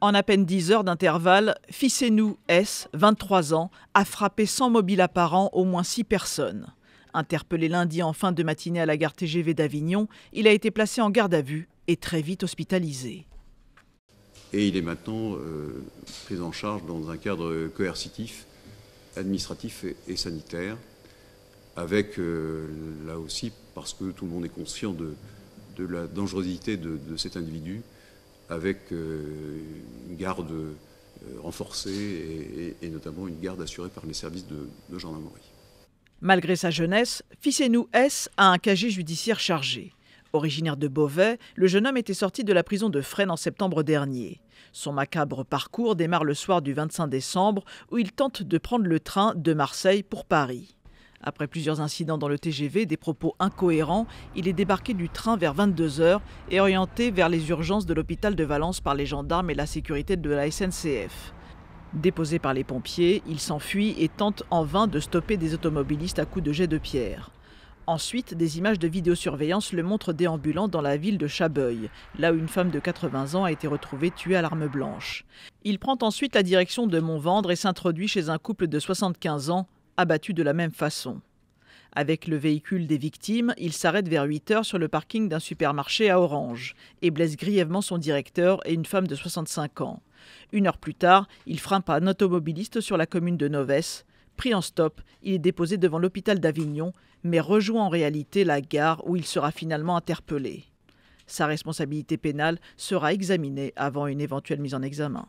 En à peine 10 heures d'intervalle, Fissénou S, 23 ans, a frappé sans mobiles apparent au moins 6 personnes. Interpellé lundi en fin de matinée à la gare TGV d'Avignon, il a été placé en garde à vue et très vite hospitalisé. Et il est maintenant euh, pris en charge dans un cadre coercitif, administratif et, sanitaire, avec euh, là aussi, parce que tout le monde est conscient de, la dangerosité de cet individu, avec euh, une garde euh, renforcée et, notamment une garde assurée par les services de, gendarmerie. Malgré sa jeunesse, Fissénou S a un cagé judiciaire chargé. Originaire de Beauvais, le jeune homme était sorti de la prison de Fresnes en septembre dernier. Son macabre parcours démarre le soir du 25 décembre où il tente de prendre le train de Marseille pour Paris. Après plusieurs incidents dans le TGV, des propos incohérents, il est débarqué du train vers 22h et orienté vers les urgences de l'hôpital de Valence par les gendarmes et la sécurité de la SNCF. Déposé par les pompiers, il s'enfuit et tente en vain de stopper des automobilistes à coups de jets de pierre. Ensuite, des images de vidéosurveillance le montrent déambulant dans la ville de Chabeuil, là où une femme de 80 ans a été retrouvée tuée à l'arme blanche. Il prend ensuite la direction de Montvendre et s'introduit chez un couple de 75 ans abattu de la même façon. Avec le véhicule des victimes, il s'arrête vers 8 heures sur le parking d'un supermarché à Orange et blesse grièvement son directeur et une femme de 65 ans. Une heure plus tard, il frappe un automobiliste sur la commune de Noves. Pris en stop, il est déposé devant l'hôpital d'Avignon, mais rejoint en réalité la gare où il sera finalement interpellé. Sa responsabilité pénale sera examinée avant une éventuelle mise en examen.